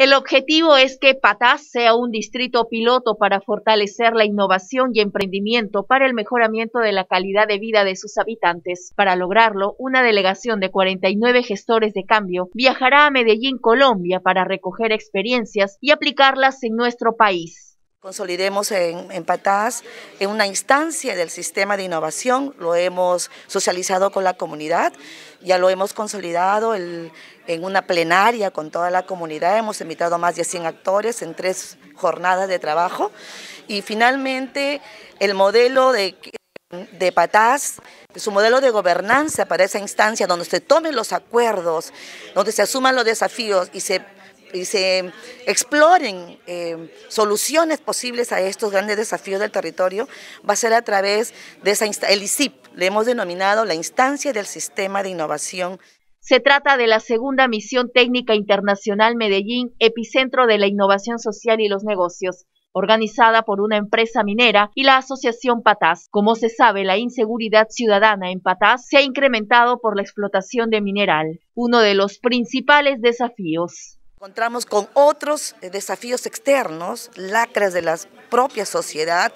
El objetivo es que Patás sea un distrito piloto para fortalecer la innovación y emprendimiento para el mejoramiento de la calidad de vida de sus habitantes. Para lograrlo, una delegación de 49 gestores de cambio viajará a Medellín, Colombia, para recoger experiencias y aplicarlas en nuestro país. Consolidemos en, Patas en una instancia del sistema de innovación, lo hemos socializado con la comunidad, ya lo hemos consolidado en una plenaria con toda la comunidad, hemos invitado a más de 100 actores en tres jornadas de trabajo y finalmente el modelo de de Patás, su modelo de gobernanza para esa instancia donde se tomen los acuerdos, donde se asuman los desafíos y se y se exploren eh, soluciones posibles a estos grandes desafíos del territorio, va a ser a través de esa el le hemos denominado la instancia del sistema de innovación. Se trata de la segunda misión técnica internacional Medellín, epicentro de la innovación social y los negocios organizada por una empresa minera y la Asociación Pataz. Como se sabe, la inseguridad ciudadana en Pataz se ha incrementado por la explotación de mineral, uno de los principales desafíos. Encontramos con otros eh, desafíos externos, lacras de la propia sociedad,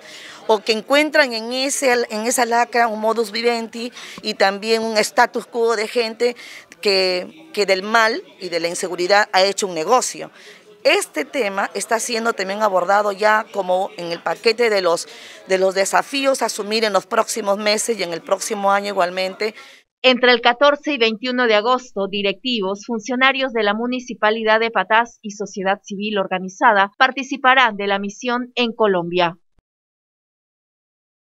o que encuentran en, ese, en esa lacra un modus vivendi y también un status quo de gente que, que del mal y de la inseguridad ha hecho un negocio. Este tema está siendo también abordado ya como en el paquete de los, de los desafíos a asumir en los próximos meses y en el próximo año igualmente. Entre el 14 y 21 de agosto, directivos, funcionarios de la Municipalidad de Patás y sociedad civil organizada participarán de la misión en Colombia.